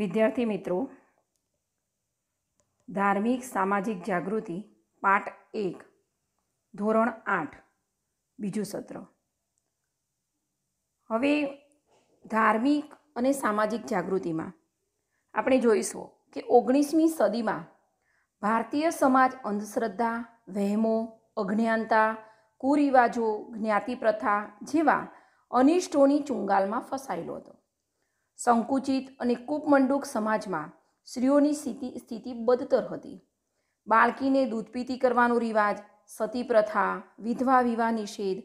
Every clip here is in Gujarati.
વિદ્યાર્થી મિત્રો ધાર્મિક સામાજિક જાગૃતિ પાઠ એક ધોરણ આઠ બીજું સત્ર હવે ધાર્મિક અને સામાજિક જાગૃતિમાં આપણે જોઈશું કે ઓગણીસમી સદીમાં ભારતીય સમાજ અંધશ્રદ્ધા વહેમો અજ્ઞાનતા કુરિવાજો જ્ઞાતિ પ્રથા જેવા અનિષ્ટોની ચુંગાલમાં ફસાયેલો હતો સંકુચિત અને કૂપમંડૂક સમાજમાં સ્ત્રીઓની સ્થિતિ સ્થિતિ બદતર હતી બાળકીને દૂધપીતી કરવાનો રિવાજ સતી પ્રથા વિધવા વિવાહ નિષેધ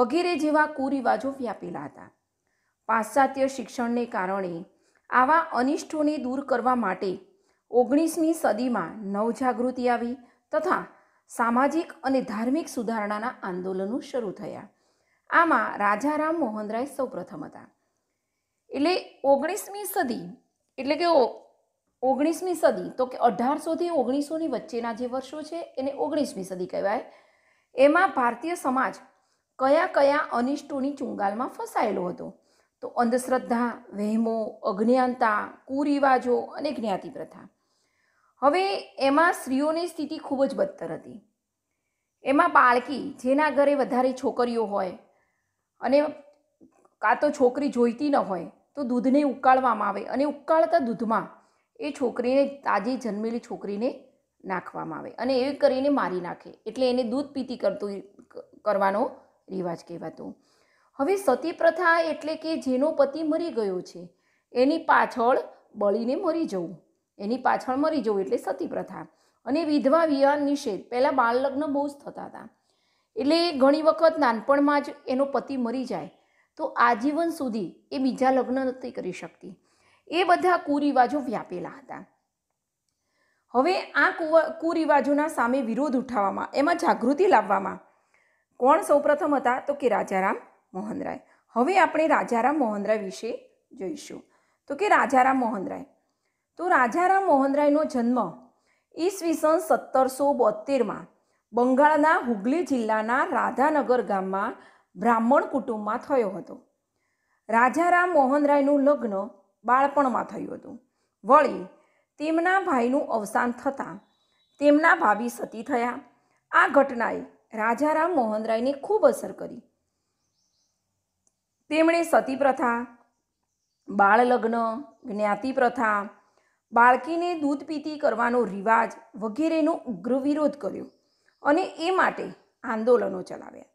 વગેરે જેવા કુરિવાજો વ્યાપેલા હતા પાશ્ચાત્ય શિક્ષણને કારણે આવા અનિષ્ઠોને દૂર કરવા માટે ઓગણીસમી સદીમાં નવજાગૃતિ આવી તથા સામાજિક અને ધાર્મિક સુધારણાના આંદોલનો શરૂ થયા આમાં રાજા રામ મોહનરાય સૌપ્રથમ હતા એટલે ઓગણીસમી સદી એટલે કે ઓગણીસમી સદી તો કે અઢારસોથી ઓગણીસોની વચ્ચેના જે વર્ષો છે એને ઓગણીસમી સદી કહેવાય એમાં ભારતીય સમાજ કયા કયા અનિષ્ટોની ચુંગાલમાં ફસાયેલો હતો તો અંધશ્રદ્ધા વહેમો અજ્ઞાનતા કુરિવાજો અને જ્ઞાતિ પ્રથા હવે એમાં સ્ત્રીઓની સ્થિતિ ખૂબ જ બદતર હતી એમાં બાળકી જેના ઘરે વધારે છોકરીઓ હોય અને કાં તો છોકરી જોઈતી ન હોય તો દૂધને ઉકાળવામાં આવે અને ઉકાળતા દૂધમાં એ છોકરીને તાજી જન્મેલી છોકરીને નાખવામાં આવે અને એ કરીને મારી નાખે એટલે એને દૂધ પીતી કરતું કરવાનો રિવાજ કહેવાતો હવે સતી પ્રથા એટલે કે જેનો પતિ મરી ગયો છે એની પાછળ બળીને મરી જવું એની પાછળ મરી જવું એટલે સતી પ્રથા અને વિધવા વિવાહ નિષેધ પહેલાં બાળ લગ્ન બહુ જ થતા હતા એટલે ઘણી વખત નાનપણમાં જ એનો પતિ મરી જાય તો આજીવન સુધી એ બીજા લગ્ન નથી કરી શકતી એ બધા કુરિવાજો વ્યાપેલા હતા હવે આ કુરિવાજોના સામે વિરોધ ઉઠાવવામાં એમાં જાગૃતિ લાવવામાં કોણ સૌપ્રથમ હતા તો કે રાજારામ મોહનરાય હવે આપણે રાજારામ મોહનરાય વિશે જોઈશું તો કે રાજારામ મોહનરાય તો રાજારામ મોહનરાયનો જન્મ ઈસવીસન સત્તરસો બોતેરમાં બંગાળના હુગલી જિલ્લાના રાધાનગર ગામમાં બ્રાહ્મણ કુટુંબમાં થયો હતો રાજારામ મોહનરાયનું લગ્ન બાળપણમાં થયું હતું વળી તેમના ભાઈનું અવસાન થતાં તેમના ભાભી સતી થયા આ ઘટનાએ રાજારામ મોહનરાયને ખૂબ અસર કરી તેમણે સતી પ્રથા બાળલગ્ન જ્ઞાતિ પ્રથા બાળકીને દૂધ પીતી કરવાનો રિવાજ વગેરેનો ઉગ્ર વિરોધ કર્યો અને એ માટે આંદોલનો ચલાવ્યા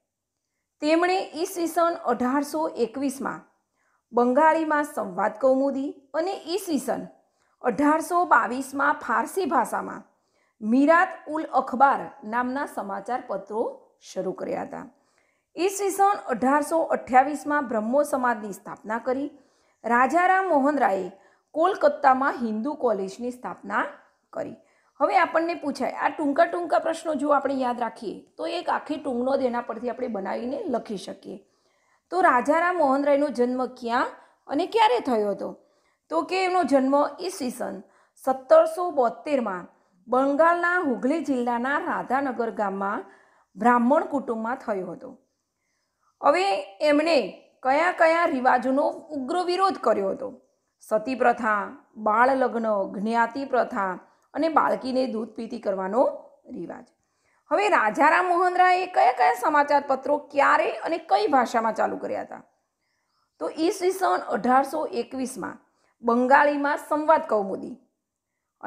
તેમણે ઈસવીસન અઢારસો એકવીસમાં બંગાળીમાં સંવાદ કૌમુદી અને ઈસવીસન અઢારસો બાવીસમાં ફારસી ભાષામાં મીરાત ઉલ અખબાર નામના સમાચાર પત્રો શરૂ કર્યા હતા ઈસવીસન અઢારસો અઠ્યાવીસમાં બ્રહ્મો સમાજની સ્થાપના કરી રાજારામ મોહન રાયે કોલકત્તામાં હિન્દુ કોલેજની સ્થાપના કરી હવે આપણને પૂછાય આ ટૂંકા ટૂંકા પ્રશ્નો જો આપણે યાદ રાખીએ તો એક આખી ટૂંકનો જ એના પરથી આપણે બનાવીને લખી શકીએ તો રાજારામ મોહનરાયનો જન્મ ક્યાં અને ક્યારે થયો હતો તો કે એનો જન્મ ઈસવીસન સત્તરસો બોતેરમાં બંગાળના હુગલી જિલ્લાના રાધાનગર ગામમાં બ્રાહ્મણ કુટુંબમાં થયો હતો હવે એમણે કયા કયા રિવાજોનો ઉગ્ર વિરોધ કર્યો હતો સતી પ્રથા બાળ લગ્ન જ્ઞાતિ પ્રથા અને બાળકીને દૂધ પીતી કરવાનો રિવાજ હવે રાજા રામ મોહન રાયે કયા કયા સમાચાર પત્રો ક્યારે અને કઈ ભાષામાં ચાલુ કર્યા હતા તો ઈસવી સન અઢારસો એકવીસમાં બંગાળીમાં સંવાદ કૌમુદી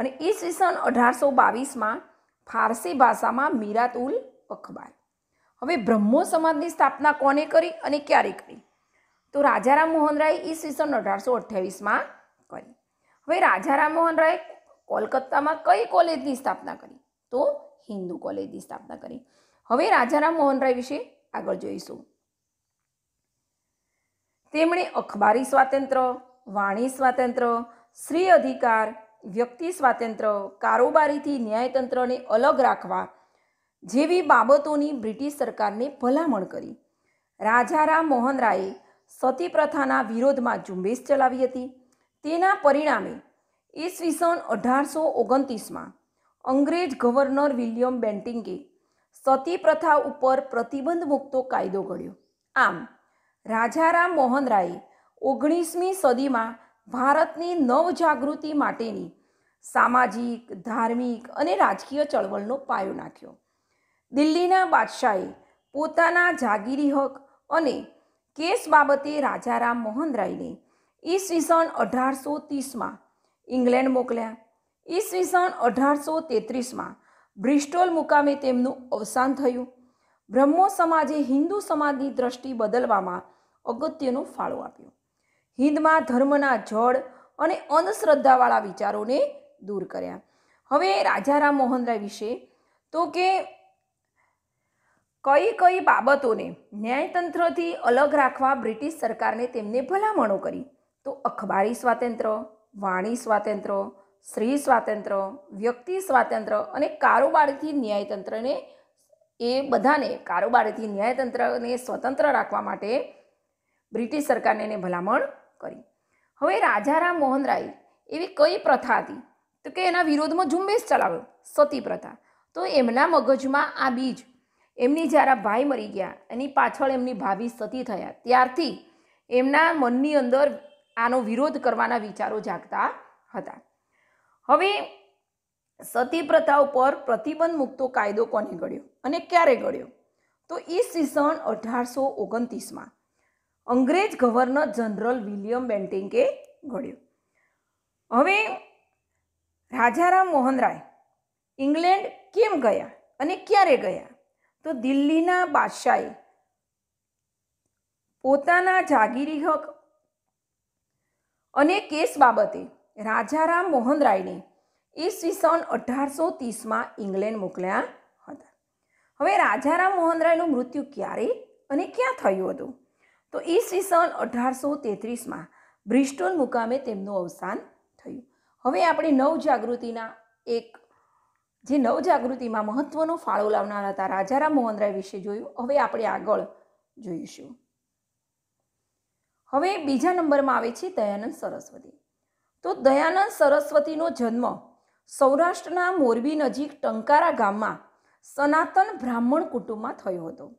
અને ઈસવી સન અઢારસો બાવીસમાં ફારસી ભાષામાં મીરાતુલ અખબાર હવે બ્રહ્મો સમાજની સ્થાપના કોને કરી અને ક્યારે કરી તો રાજા રામ મોહન રાય ઈસવી સન અઢારસો અઠ્યાવીસમાં કરી હવે રાજા રામ મોહન રાય કોલકાતામાં કઈ કોલેજની સ્થાપના કરી તો હિન્દુ કોલેજની સ્થાપના કરી હવે રાજારામ મોહન રાય વિશે આગળ જોઈશું તેમણે અખબારી સ્વાતંત્ર્ય વાણી સ્વાતંત્ર્ય સ્ત્રી અધિકાર વ્યક્તિ સ્વાતંત્ર્ય કારોબારીથી ન્યાયતંત્રને અલગ રાખવા જેવી બાબતોની બ્રિટિશ સરકારને ભલામણ કરી રાજારામ મોહન રાયે સતી પ્રથાના વિરોધમાં ઝુંબેશ ચલાવી હતી તેના પરિણામે ઈસવીસન અઢારસો ઓગણત્રીસમાં અંગ્રેજ ગવર્નર વિલિયમ બેન્ટિંગે સતી પ્રથા ઉપર પ્રતિબંધ મૂકતો કાયદો ઘડ્યો આમ રાજારામ મોહન રાયે ઓગણીસમી સદીમાં ભારતની નવજાગૃતિ માટેની સામાજિક ધાર્મિક અને રાજકીય ચળવળનો પાયો નાખ્યો દિલ્હીના બાદશાહે પોતાના જાગીરી હક અને કેસ બાબતે રાજારામ મોહન રાયને ઈસવીસન અઢારસો ત્રીસમાં ઇંગ્લેન્ડ મોકલ્યા ઈસવીસન અઢારસો તેત્રીસમાં બ્રિસ્ટોલ મુકામે તેમનું અવસાન થયું બ્રહ્મો સમાજે હિન્દુ સમાજની દ્રષ્ટિ બદલવામાં અગત્યનો ફાળો આપ્યો હિન્દમાં ધર્મના જળ અને અંધશ્રદ્ધાવાળા વિચારોને દૂર કર્યા હવે રાજા રામ મોહનરાય વિશે તો કે કઈ કઈ બાબતોને ન્યાયતંત્રથી અલગ રાખવા બ્રિટિશ સરકારને તેમને ભલામણો કરી તો અખબારી સ્વાતંત્ર્ય વાણી સ્વાતંત્ર્ય સ્ત્રી સ્વાતંત્ર્ય વ્યક્તિ સ્વાતંત્ર્ય અને કારોબારથી ન્યાયતંત્રને એ બધાને કારોબારથી ન્યાયતંત્રને સ્વતંત્ર રાખવા માટે બ્રિટિશ સરકારને એને ભલામણ કરી હવે રાજારામ મોહનરાય એવી કઈ પ્રથા હતી તો કે એના વિરોધમાં ઝુંબેશ ચલાવ્યો સતી પ્રથા તો એમના મગજમાં આ બીજ એમની જ્યારે ભાઈ મરી ગયા એની પાછળ એમની ભાભી સતી થયા ત્યારથી એમના મનની અંદર આનો વિરોધ કરવાના વિચારો જાગતા હતા હવે સતી પ્રથા ઉપર પ્રતિબંધ મૂકતો કાયદો કોને ઘડ્યો અને ક્યારે ઘડ્યો તો ઈસવીસન અઢારસો ઓગણત્રીસમાં અંગ્રેજ ગવર્નર જનરલ વિલિયમ બેન્ટિંગે ઘડ્યો હવે રાજારામ મોહનરાય ઇંગ્લેન્ડ કેમ ગયા અને ક્યારે ગયા તો દિલ્હીના બાદશાહે પોતાના જાગીરી હક અને કેસ બાબતે રાજારામ મોહન રાયને ઈસવી સન અઢારસો ત્રીસમાં ઇંગ્લેન્ડ મોકલ્યા હતા હવે રાજારામ મોહન રાયનું મૃત્યુ ક્યારે અને ક્યાં થયું હતું તો ઈસવી સન અઢારસો તેત્રીસમાં બ્રિસ્ટોન મુકામે તેમનું અવસાન થયું હવે આપણે નવજાગૃતિના એક જે નવજાગૃતિમાં મહત્ત્વનો ફાળો લાવનાર હતા રાજારામ રાય વિશે જોયું હવે આપણે આગળ જોઈશું હવે બીજા નંબરમાં આવે છે દયાનંદ સરસ્વતી તો દયાનંદ સરસ્વતીનો જન્મ સૌરાષ્ટ્રના મોરબી નજીક ટંકારા ગામમાં સનાતન બ્રાહ્મણ કુટુંબમાં થયો હતો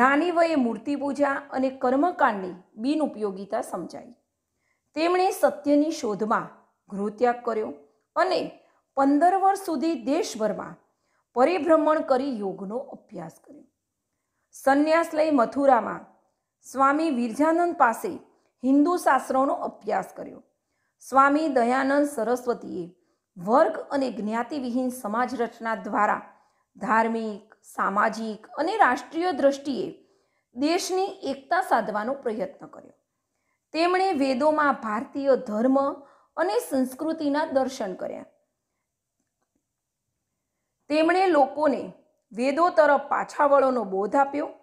નાની વયે મૂર્તિ પૂજા અને કર્મકાંડની બિનઉપયોગિતા સમજાઈ તેમણે સત્યની શોધમાં ગૃહત્યાગ કર્યો અને પંદર વર્ષ સુધી દેશભરમાં પરિભ્રમણ કરી યોગનો અભ્યાસ કર્યો સંન્યાસ લઈ મથુરામાં સ્વામી વિરજાનંદ પાસે હિન્દુ શાસ્ત્રોનો અભ્યાસ કર્યો સ્વામી દયાનંદ સરસ્વતીએ વર્ગ અને જ્ઞાતિવિહીન સમાજ રચના દ્વારા ધાર્મિક સામાજિક અને રાષ્ટ્રીય દ્રષ્ટિએ દેશની એકતા સાધવાનો પ્રયત્ન કર્યો તેમણે વેદોમાં ભારતીય ધર્મ અને સંસ્કૃતિના દર્શન કર્યા તેમણે લોકોને વેદો તરફ પાછા વળોનો બોધ આપ્યો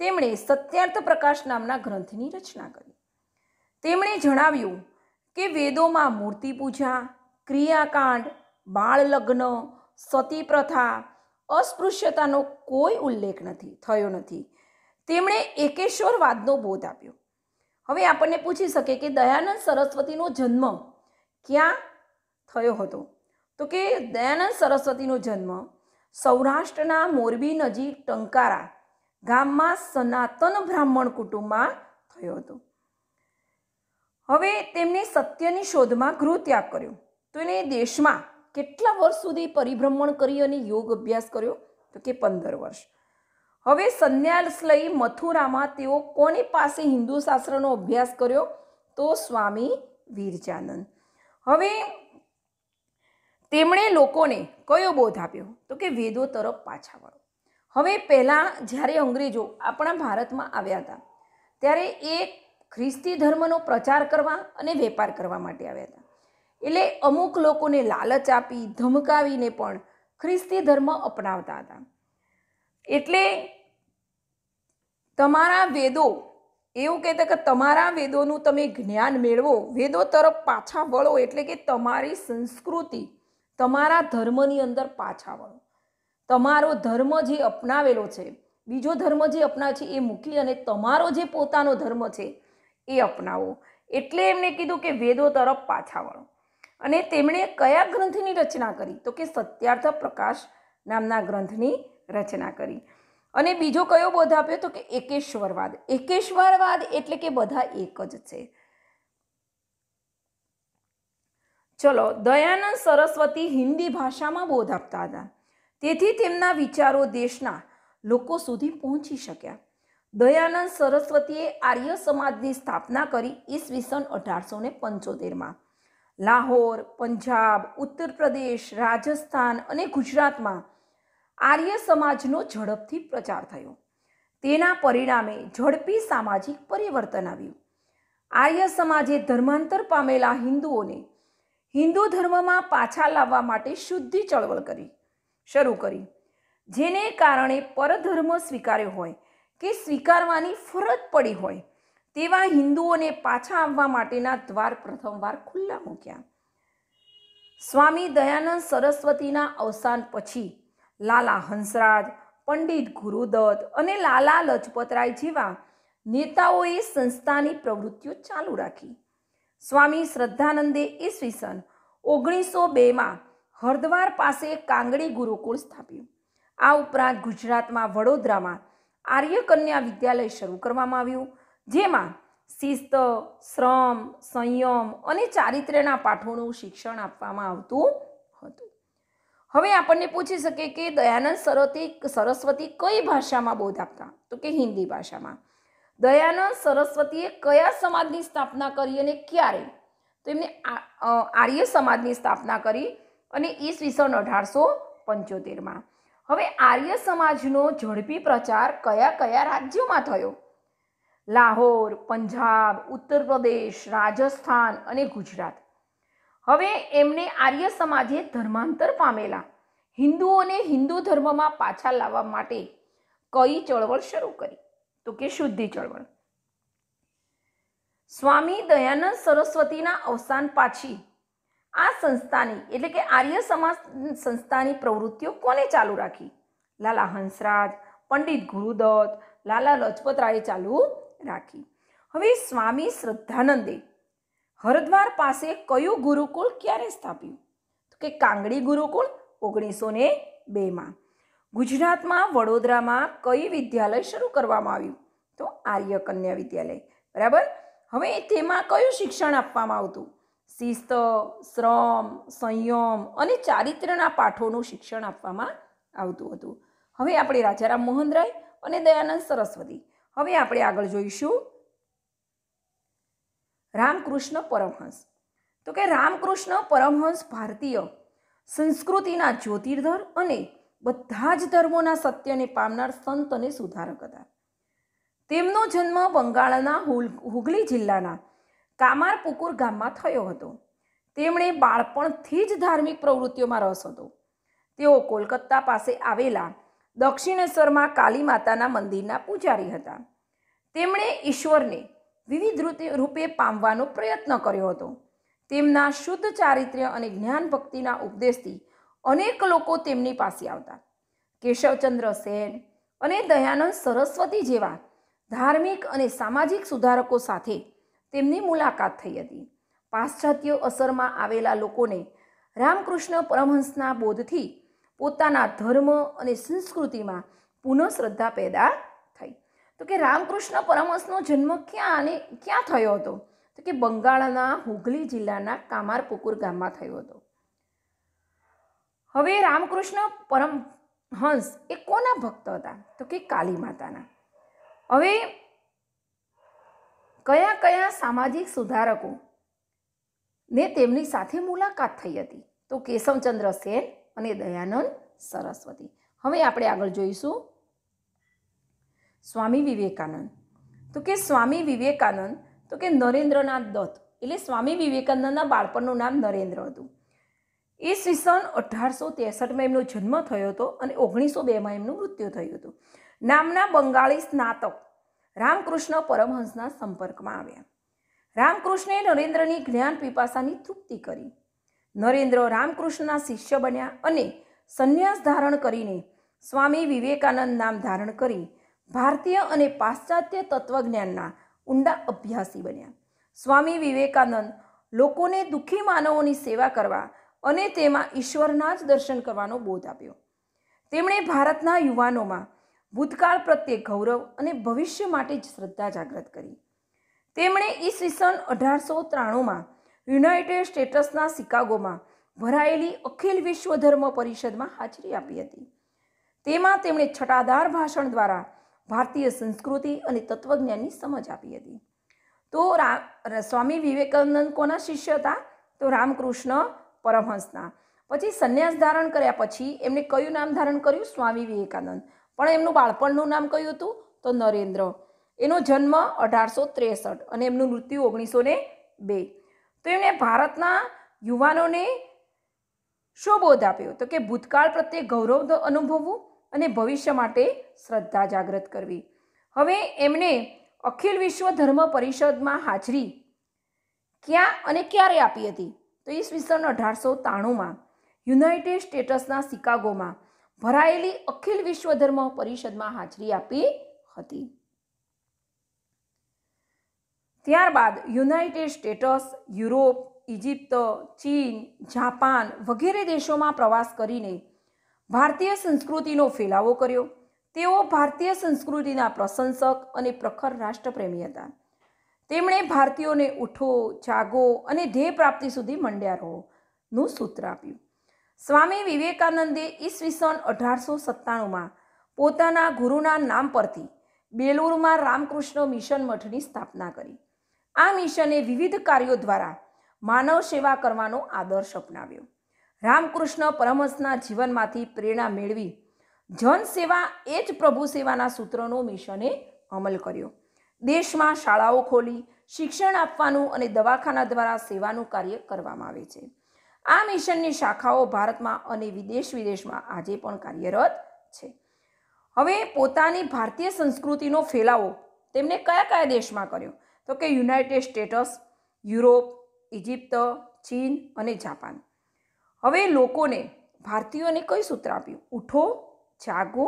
તેમણે સત્યાર્થ પ્રકાશ નામના ગ્રંથની રચના કરી તેમણે જણાવ્યું કે વેદોમાં મૂર્તિ પૂજા ક્રિયાકાંડ બાળ લગ્ન સતી પ્રથા અસ્પૃશ્યતાનો કોઈ ઉલ્લેખ નથી થયો નથી તેમણે એકેશ્વરવાદનો બોધ આપ્યો હવે આપણને પૂછી શકે કે દયાનંદ સરસ્વતીનો જન્મ ક્યાં થયો હતો તો કે દયાનંદ સરસ્વતીનો જન્મ સૌરાષ્ટ્રના મોરબી નજીક ટંકારા ગામમાં સનાતન બ્રાહ્મણ કુટુંબમાં થયો હતો હવે તેમણે સત્યની શોધમાં ગૃહત્યાગ કર્યો તો એને દેશમાં કેટલા વર્ષ સુધી પરિભ્રમણ કરી અને યોગ અભ્યાસ કર્યો તો કે પંદર વર્ષ હવે સંન્યાસ લઈ મથુરામાં તેઓ કોની પાસે હિન્દુ શાસ્ત્રનો અભ્યાસ કર્યો તો સ્વામી વીરજાનંદ હવે તેમણે લોકોને કયો બોધ આપ્યો તો કે વેદો તરફ પાછા વળો હવે પહેલાં જ્યારે અંગ્રેજો આપણા ભારતમાં આવ્યા હતા ત્યારે એ ખ્રિસ્તી ધર્મનો પ્રચાર કરવા અને વેપાર કરવા માટે આવ્યા હતા એટલે અમુક લોકોને લાલચ આપી ધમકાવીને પણ ખ્રિસ્તી ધર્મ અપનાવતા હતા એટલે તમારા વેદો એવું કહેતા કે તમારા વેદોનું તમે જ્ઞાન મેળવો વેદો તરફ પાછા વળો એટલે કે તમારી સંસ્કૃતિ તમારા ધર્મની અંદર પાછા વળો તમારો ધર્મ જે અપનાવેલો છે બીજો ધર્મ જે અપનાવે છે એ મૂકી અને તમારો જે પોતાનો ધર્મ છે એ અપનાવો એટલે એમણે કીધું કે વેદો તરફ પાછા વળો અને તેમણે કયા ગ્રંથની રચના કરી તો કે સત્યાર્થ પ્રકાશ નામના ગ્રંથની રચના કરી અને બીજો કયો બોધ આપ્યો તો કે એકેશ્વરવાદ એકેશ્વરવાદ એટલે કે બધા એક જ છે ચલો દયાનંદ સરસ્વતી હિન્દી ભાષામાં બોધ આપતા હતા તેથી તેમના વિચારો દેશના લોકો સુધી પહોંચી શક્યા દયાનંદ સરસ્વતીએ આર્ય સમાજની સ્થાપના કરી ઈસવીસન અઢારસો ને પંચોતેરમાં લાહોર પંજાબ ઉત્તર પ્રદેશ રાજસ્થાન અને ગુજરાતમાં આર્ય સમાજનો ઝડપથી પ્રચાર થયો તેના પરિણામે ઝડપી સામાજિક પરિવર્તન આવ્યું આર્ય સમાજે ધર્માંતર પામેલા હિન્દુઓને હિન્દુ ધર્મમાં પાછા લાવવા માટે શુદ્ધિ ચળવળ કરી શરૂ કરી જેને કારણે પરધર્મ સ્વીકાર્યો હોય કે સ્વીકારવાની ફરજ પડી હોય તેવા હિન્દુઓને પાછા આવવા માટેના દ્વાર પ્રથમવાર ખુલ્લા મૂક્યા સ્વામી દયાનંદ સરસ્વતીના અવસાન પછી લાલા હંસરાજ પંડિત ગુરુદત્ત અને લાલા લજપતરાય જેવા નેતાઓએ સંસ્થાની પ્રવૃત્તિઓ ચાલુ રાખી સ્વામી શ્રદ્ધાનંદે ઈસવીસન ઓગણીસો બેમાં હરદ્વાર પાસે કાંગડી ગુરુકુળ સ્થાપ્યું આ ઉપરાંત ગુજરાતમાં વડોદરામાં આર્યકન્યા વિદ્યાલય શરૂ કરવામાં આવ્યું જેમાં શિસ્ત શ્રમ સંયમ અને ચારિત્ર્યના પાઠોનું શિક્ષણ આપવામાં આવતું હતું હવે આપણને પૂછી શકે કે દયાનંદ સરસ્વતી સરસ્વતી કઈ ભાષામાં બોધ આપતા તો કે હિન્દી ભાષામાં દયાનંદ સરસ્વતીએ કયા સમાજની સ્થાપના કરી અને ક્યારે તો એમને આર્ય સમાજની સ્થાપના કરી અને ઈસવીસન અઢારસો પંચોતેરમાં હવે આર્ય સમાજનો ઝડપી પ્રચાર કયા કયા રાજ્યોમાં થયો લાહોર પંજાબ ઉત્તર પ્રદેશ રાજસ્થાન અને ગુજરાત હવે એમને આર્ય સમાજે ધર્માંતર પામેલા હિન્દુઓને હિન્દુ ધર્મમાં પાછા લાવવા માટે કઈ ચળવળ શરૂ કરી તો કે શુદ્ધિ ચળવળ સ્વામી દયાનંદ સરસ્વતીના અવસાન પાછી આ સંસ્થાની એટલે કે આર્ય સમાજ સંસ્થાની પ્રવૃત્તિઓ કોને ચાલુ રાખી લાલા હંસરાજ પંડિત ગુરુદત્ત લાલા લજપત રાયે ચાલુ રાખી હવે સ્વામી શ્રદ્ધાનંદે હરદ્વાર પાસે કયું ગુરુકુળ ક્યારે સ્થાપ્યું તો કે કાંગડી ગુરુકુળ ઓગણીસો ને બેમાં ગુજરાતમાં વડોદરામાં કઈ વિદ્યાલય શરૂ કરવામાં આવ્યું તો આર્ય કન્યા વિદ્યાલય બરાબર હવે તેમાં કયું શિક્ષણ આપવામાં આવતું શિસ્ત શ્રમ સંયમ અને ચારિત્રના પાઠોનું શિક્ષણ આપવામાં આવતું હતું હવે આપણે રાજારામ મોહન રાય અને દયાનંદ સરસ્વતી હવે આપણે આગળ જોઈશું રામકૃષ્ણ પરમહંસ તો કે રામકૃષ્ણ પરમહંસ ભારતીય સંસ્કૃતિના જ્યોતિર્ધર અને બધા જ ધર્મોના સત્યને પામનાર સંત અને સુધારક હતા તેમનો જન્મ બંગાળના હુગલી જિલ્લાના કામાર પુકુર ગામમાં થયો હતો તેમણે બાળપણથી જ ધાર્મિક પ્રવૃત્તિઓમાં રસ હતો તેઓ કોલકાતા પાસે આવેલા દક્ષિણેશ્વરમાં કાલી માતાના મંદિરના પૂજારી હતા તેમણે ઈશ્વરને વિવિધ રૂપે પામવાનો પ્રયત્ન કર્યો હતો તેમના શુદ્ધ ચારિત્ર્ય અને જ્ઞાન ભક્તિના ઉપદેશથી અનેક લોકો તેમની પાસે આવતા કેશવચંદ્ર સેન અને દયાનંદ સરસ્વતી જેવા ધાર્મિક અને સામાજિક સુધારકો સાથે તેમની મુલાકાત થઈ હતી પાશ્ચાત્ય અસરમાં આવેલા લોકોને રામકૃષ્ણ પરમહંસના બોધથી પોતાના ધર્મ અને સંસ્કૃતિમાં પુનઃશ્રદ્ધા પેદા થઈ તો કે રામકૃષ્ણ પરમહંસનો જન્મ ક્યાં અને ક્યાં થયો હતો તો કે બંગાળના હુગલી જિલ્લાના કામારપુકુર ગામમાં થયો હતો હવે રામકૃષ્ણ પરમહંસ એ કોના ભક્ત હતા તો કે કાલી માતાના હવે કયા કયા સામાજિક સુધારકો ને તેમની સાથે મુલાકાત થઈ હતી તો કેશવચંદ્ર સેન અને દયાનંદ સરસ્વતી હવે આપણે આગળ જોઈશું સ્વામી વિવેકાનંદ તો કે સ્વામી વિવેકાનંદ તો કે નરેન્દ્રનાથ દત્ત એટલે સ્વામી વિવેકાનંદના બાળપણનું નામ નરેન્દ્ર હતું ઈસવીસન અઢારસો ત્રેસઠમાં એમનો જન્મ થયો હતો અને ઓગણીસો બેમાં એમનું મૃત્યુ થયું હતું નામના બંગાળી સ્નાતક રામકૃષ્ણ પરમહંસના સંપર્કમાં આવ્યા રામકૃષ્ણે નરેન્દ્રની જ્ઞાન પીપાસાની તૃપ્તિ કરી નરેન્દ્ર રામકૃષ્ણના શિષ્ય બન્યા અને સંન્યાસ ધારણ કરીને સ્વામી વિવેકાનંદ નામ ધારણ કરી ભારતીય અને પાશ્ચાત્ય તત્વજ્ઞાનના ઊંડા અભ્યાસી બન્યા સ્વામી વિવેકાનંદ લોકોને દુઃખી માનવોની સેવા કરવા અને તેમાં ઈશ્વરના જ દર્શન કરવાનો બોધ આપ્યો તેમણે ભારતના યુવાનોમાં ભૂતકાળ પ્રત્યે ગૌરવ અને ભવિષ્ય માટે જ શ્રદ્ધા જાગૃત કરી તેમણે ઈસવીસન અઢારસો ત્રાણુંમાં યુનાઇટેડ સ્ટેટ્સના શિકાગોમાં ભરાયેલી અખિલ વિશ્વ ધર્મ પરિષદમાં હાજરી આપી હતી તેમાં તેમણે છટાદાર ભાષણ દ્વારા ભારતીય સંસ્કૃતિ અને તત્વજ્ઞાનની સમજ આપી હતી તો સ્વામી વિવેકાનંદ કોના શિષ્ય હતા તો રામકૃષ્ણ પરમહંસના પછી સંન્યાસ ધારણ કર્યા પછી એમણે કયું નામ ધારણ કર્યું સ્વામી વિવેકાનંદ પણ એમનું બાળપણનું નામ કયું હતું તો નરેન્દ્ર એનો જન્મ અઢારસો ત્રેસઠ અને એમનું મૃત્યુ ઓગણીસો ને બે તો એમણે ભારતના યુવાનોને શોબોધ આપ્યો તો કે ભૂતકાળ પ્રત્યે ગૌરવ અનુભવવું અને ભવિષ્ય માટે શ્રદ્ધા જાગૃત કરવી હવે એમણે અખિલ વિશ્વ ધર્મ પરિષદમાં હાજરી ક્યાં અને ક્યારે આપી હતી તો ઈસવીસન અઢારસો ત્રાણુંમાં યુનાઇટેડ સ્ટેટ્સના શિકાગોમાં ભરાયેલી અખિલ વિશ્વધર્મ પરિષદમાં હાજરી આપી હતી ત્યારબાદ યુનાઇટેડ સ્ટેટ્સ યુરોપ ઇજિપ્ત ચીન જાપાન વગેરે દેશોમાં પ્રવાસ કરીને ભારતીય સંસ્કૃતિનો ફેલાવો કર્યો તેઓ ભારતીય સંસ્કૃતિના પ્રશંસક અને પ્રખર રાષ્ટ્રપ્રેમી હતા તેમણે ભારતીયોને ઉઠો જાગો અને ધ્યેય પ્રાપ્તિ સુધી મંડ્યા રહોનું સૂત્ર આપ્યું સ્વામી વિવેકાનંદે ઈસવી સન અઢારસો સત્તાણુંમાં પોતાના ગુરુના નામ પરથી બેલુરમાં રામકૃષ્ણ મિશન મઠની સ્થાપના કરી આ મિશને વિવિધ કાર્યો દ્વારા માનવ સેવા કરવાનો આદર્શ અપનાવ્યો રામકૃષ્ણ પરમહંસના જીવનમાંથી પ્રેરણા મેળવી જનસેવા એ જ પ્રભુ સેવાના સૂત્રનો મિશને અમલ કર્યો દેશમાં શાળાઓ ખોલી શિક્ષણ આપવાનું અને દવાખાના દ્વારા સેવાનું કાર્ય કરવામાં આવે છે આ મિશનની શાખાઓ ભારતમાં અને વિદેશ વિદેશમાં આજે પણ કાર્યરત છે હવે પોતાની ભારતીય સંસ્કૃતિનો ફેલાવો તેમણે કયા કયા દેશમાં કર્યો તો કે યુનાઇટેડ સ્ટેટ્સ યુરોપ ઇજિપ્ત ચીન અને જાપાન હવે લોકોને ભારતીયોને કઈ સૂત્ર આપ્યું ઉઠો જાગો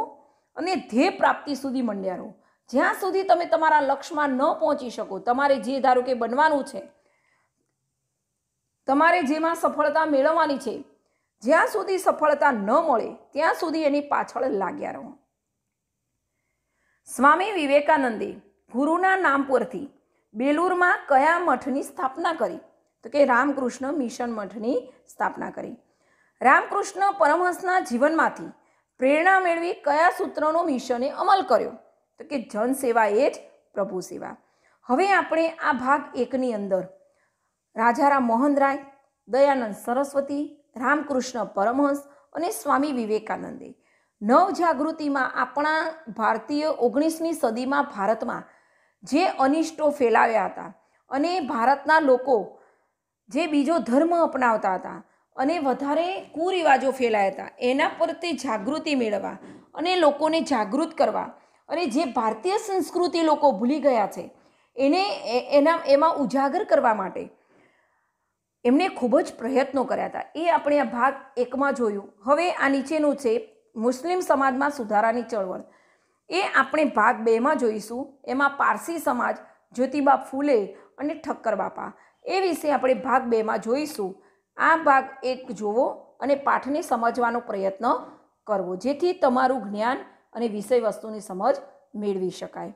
અને ધ્યેય પ્રાપ્તિ સુધી મંડ્યા રહો જ્યાં સુધી તમે તમારા લક્ષ્યમાં ન પહોંચી શકો તમારે જે ધારો કે બનવાનું છે તમારે જેમાં સફળતા મેળવવાની છે જ્યાં સુધી સફળતા ન મળે ત્યાં સુધી એની પાછળ લાગ્યા રહો સ્વામી વિવેકાનંદે ગુરુના નામ પરથી બેલુરમાં કયા મઠની સ્થાપના કરી તો કે રામકૃષ્ણ મિશન મઠની સ્થાપના કરી રામકૃષ્ણ પરમહંસના જીવનમાંથી પ્રેરણા મેળવી કયા સૂત્રનો મિશને અમલ કર્યો તો કે જનસેવા એ જ પ્રભુ સેવા હવે આપણે આ ભાગ એકની અંદર રાજારામ મોહન રાય દયાનંદ સરસ્વતી રામકૃષ્ણ પરમહંસ અને સ્વામી વિવેકાનંદે નવજાગૃતિમાં આપણા ભારતીય ઓગણીસમી સદીમાં ભારતમાં જે અનિષ્ટો ફેલાવ્યા હતા અને ભારતના લોકો જે બીજો ધર્મ અપનાવતા હતા અને વધારે કુરિવાજો ફેલાયા હતા એના પર તે જાગૃતિ મેળવવા અને લોકોને જાગૃત કરવા અને જે ભારતીય સંસ્કૃતિ લોકો ભૂલી ગયા છે એને એના એમાં ઉજાગર કરવા માટે એમણે ખૂબ જ પ્રયત્નો કર્યા હતા એ આપણે આ ભાગ એકમાં જોયું હવે આ નીચેનું છે મુસ્લિમ સમાજમાં સુધારાની ચળવળ એ આપણે ભાગ બેમાં જોઈશું એમાં પારસી સમાજ જ્યોતિબા ફૂલે અને ઠક્કર બાપા એ વિશે આપણે ભાગ બેમાં જોઈશું આ ભાગ એક જોવો અને પાઠને સમજવાનો પ્રયત્ન કરવો જેથી તમારું જ્ઞાન અને વિષય વસ્તુની સમજ મેળવી શકાય